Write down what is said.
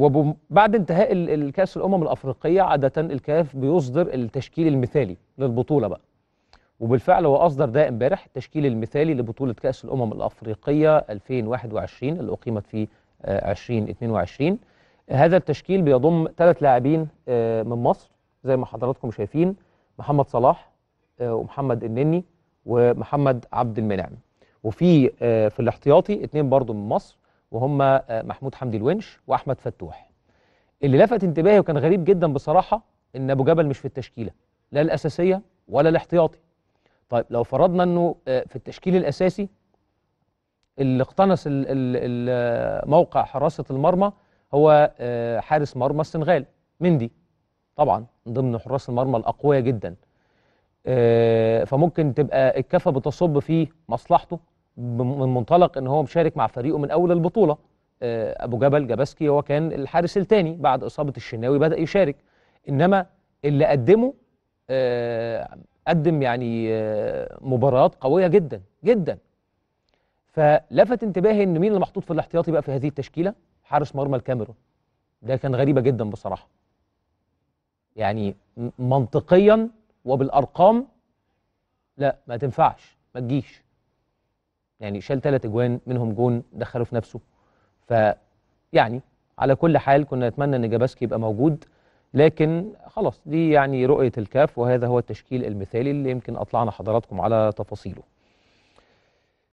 وبعد انتهاء الكاس الامم الافريقيه عاده الكاف بيصدر التشكيل المثالي للبطوله بقى وبالفعل هو اصدر ده امبارح التشكيل المثالي لبطوله كاس الامم الافريقيه 2021 اللي اقيمت في 2022 آه، هذا التشكيل بيضم ثلاث لاعبين آه، من مصر زي ما حضراتكم شايفين محمد صلاح آه، ومحمد النني ومحمد عبد المنعم وفي في الاحتياطي اثنين برضو من مصر وهم آه، محمود حمدي الونش واحمد فتوح اللي لفت انتباهي وكان غريب جدا بصراحه ان ابو جبل مش في التشكيله لا الاساسيه ولا الاحتياطي طيب لو فرضنا انه آه، في التشكيل الاساسي اللي اقتنص آه، موقع حراسه المرمى هو حارس مرمى السنغال مندي طبعا ضمن حراس المرمى الاقوياء جدا فممكن تبقى الكفه بتصب في مصلحته من منطلق ان هو مشارك مع فريقه من اول البطوله آه، ابو جبل جباسكي هو كان الحارس الثاني بعد اصابه الشناوي بدا يشارك انما اللي قدمه آه، قدم يعني آه، مباريات قويه جدا جدا فلفت انتباهي ان مين اللي محطوط في الاحتياطي بقى في هذه التشكيله حارس مرمى الكاميرون ده كان غريبه جدا بصراحه يعني منطقيا وبالارقام لا ما تنفعش ما تجيش يعني شال ثلاث اجوان منهم جون دخله في نفسه ف يعني على كل حال كنا نتمنى ان جاباسكي يبقى موجود لكن خلاص دي يعني رؤيه الكاف وهذا هو التشكيل المثالي اللي يمكن اطلعنا حضراتكم على تفاصيله